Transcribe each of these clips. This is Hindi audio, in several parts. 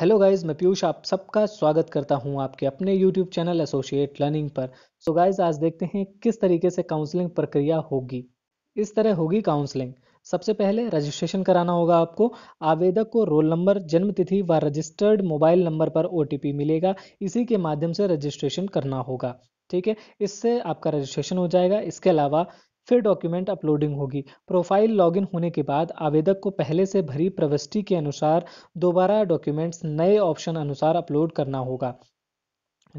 हेलो गाइस मैं पीयूष आप सबका स्वागत करता हूं आपके अपने यूट्यूब चैनल एसोसिएट लर्निंग पर सो so गाइस आज देखते हैं किस तरीके से काउंसलिंग प्रक्रिया होगी इस तरह होगी काउंसलिंग सबसे पहले रजिस्ट्रेशन कराना होगा आपको आवेदक को रोल नंबर जन्म तिथि व रजिस्टर्ड मोबाइल नंबर पर ओ मिलेगा इसी के माध्यम से रजिस्ट्रेशन करना होगा ठीक है इससे आपका रजिस्ट्रेशन हो जाएगा इसके अलावा फिर डॉक्यूमेंट अपलोडिंग होगी प्रोफाइल लॉगिन होने के बाद आवेदक को पहले से भरी प्रविष्टि के अनुसार दोबारा डॉक्यूमेंट्स नए ऑप्शन अनुसार अपलोड करना होगा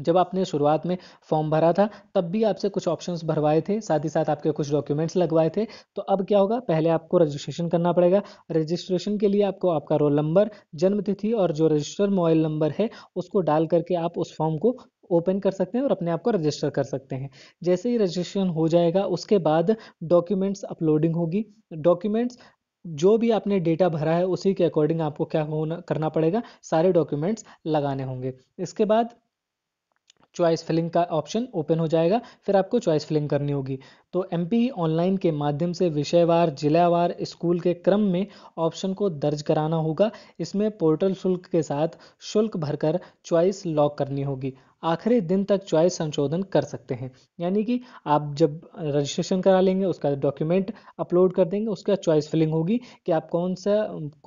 जब आपने शुरुआत में फॉर्म भरा था तब भी आपसे कुछ ऑप्शंस भरवाए थे साथ ही साथ आपके कुछ डॉक्यूमेंट्स लगवाए थे तो अब क्या होगा पहले आपको रजिस्ट्रेशन करना पड़ेगा रजिस्ट्रेशन के लिए आपको आपका रोल नंबर जन्म तिथि और जो रजिस्टर मोबाइल नंबर है उसको डाल करके आप उस फॉर्म को ओपन कर सकते हैं और अपने आप को रजिस्टर कर सकते हैं जैसे ही रजिस्ट्रेशन हो जाएगा उसके बाद डॉक्यूमेंट्स अपलोडिंग होगी डॉक्यूमेंट्स जो भी आपने डेटा भरा है उसी के अकॉर्डिंग आपको क्या होना करना पड़ेगा सारे डॉक्यूमेंट्स लगाने होंगे इसके बाद चॉइस फिलिंग का ऑप्शन ओपन हो जाएगा फिर आपको चॉइस फिलिंग करनी होगी तो एम ऑनलाइन e के माध्यम से विषयवार जिलावार स्कूल के क्रम में ऑप्शन को दर्ज कराना होगा इसमें पोर्टल शुल्क के साथ शुल्क भरकर चॉइस लॉक करनी होगी आखिरी दिन तक चॉइस संशोधन कर सकते हैं यानी कि आप जब रजिस्ट्रेशन करा लेंगे उसका डॉक्यूमेंट अपलोड कर देंगे उसका चॉइस फिलिंग होगी कि आप कौन सा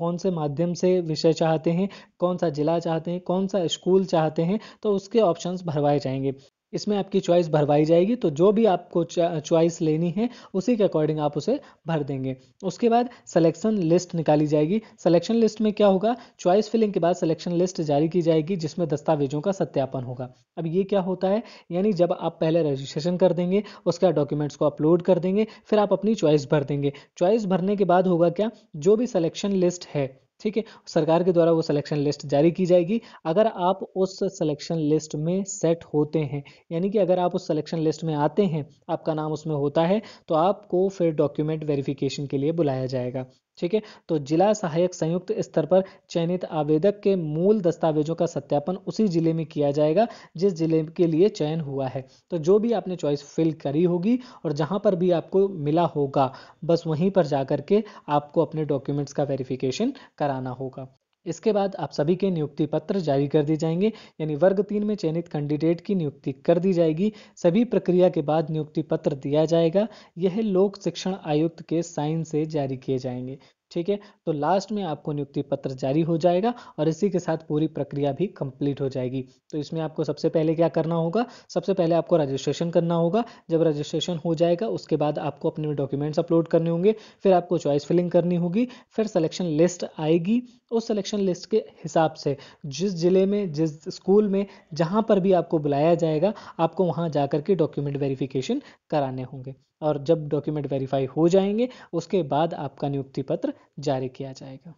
कौन से माध्यम से विषय चाहते हैं कौन सा जिला चाहते हैं कौन सा स्कूल चाहते हैं तो उसके ऑप्शंस भरवाए चाहेंगे इसमें आपकी चॉइस भरवाई जाएगी तो जो भी आपको चॉइस लेनी है उसी के अकॉर्डिंग आप उसे भर देंगे उसके बाद सिलेक्शन लिस्ट निकाली जाएगी सिलेक्शन लिस्ट में क्या होगा चॉइस फिलिंग के बाद सिलेक्शन लिस्ट जारी की जाएगी जिसमें दस्तावेजों का सत्यापन होगा अब ये क्या होता है यानी जब आप पहले रजिस्ट्रेशन कर देंगे उसके बाद डॉक्यूमेंट्स को अपलोड कर देंगे फिर आप अपनी चॉइस भर देंगे चॉइस भरने के बाद होगा क्या जो भी सलेक्शन लिस्ट है ठीक है सरकार के द्वारा वो सिलेक्शन लिस्ट जारी की जाएगी अगर आप उस सिलेक्शन लिस्ट में सेट होते हैं यानी कि अगर आप उस सिलेक्शन लिस्ट में आते हैं आपका नाम उसमें होता है तो आपको फिर डॉक्यूमेंट वेरिफिकेशन के लिए बुलाया जाएगा ठीक है तो जिला सहायक संयुक्त स्तर पर चयनित आवेदक के मूल दस्तावेजों का सत्यापन उसी जिले में किया जाएगा जिस जिले के लिए चयन हुआ है तो जो भी आपने चॉइस फिल करी होगी और जहां पर भी आपको मिला होगा बस वहीं पर जाकर के आपको अपने डॉक्यूमेंट्स का वेरिफिकेशन कराना होगा इसके बाद आप सभी के नियुक्ति पत्र जारी कर दिए जाएंगे यानी वर्ग तीन में चयनित कैंडिडेट की नियुक्ति कर दी जाएगी सभी प्रक्रिया के बाद नियुक्ति पत्र दिया जाएगा यह लोक शिक्षण आयुक्त के साइन से जारी किए जाएंगे ठीक है तो लास्ट में आपको नियुक्ति पत्र जारी हो जाएगा और इसी के साथ पूरी प्रक्रिया भी कंप्लीट हो जाएगी तो इसमें आपको सबसे पहले क्या करना होगा सबसे पहले आपको रजिस्ट्रेशन करना होगा जब रजिस्ट्रेशन हो जाएगा उसके बाद आपको अपने डॉक्यूमेंट्स अपलोड करने होंगे फिर आपको चॉइस फिलिंग करनी होगी फिर सिलेक्शन लिस्ट आएगी उस सिलेक्शन लिस्ट के हिसाब से जिस ज़िले में जिस स्कूल में जहाँ पर भी आपको बुलाया जाएगा आपको वहाँ जा के डॉक्यूमेंट वेरिफिकेशन कराने होंगे और जब डॉक्यूमेंट वेरीफाई हो जाएंगे उसके बाद आपका नियुक्ति पत्र जारी किया जाएगा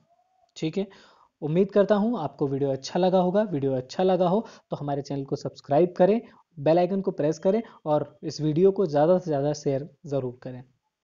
ठीक है उम्मीद करता हूँ आपको वीडियो अच्छा लगा होगा वीडियो अच्छा लगा हो तो हमारे चैनल को सब्सक्राइब करें बेल आइकन को प्रेस करें और इस वीडियो को ज़्यादा से ज़्यादा शेयर ज़रूर करें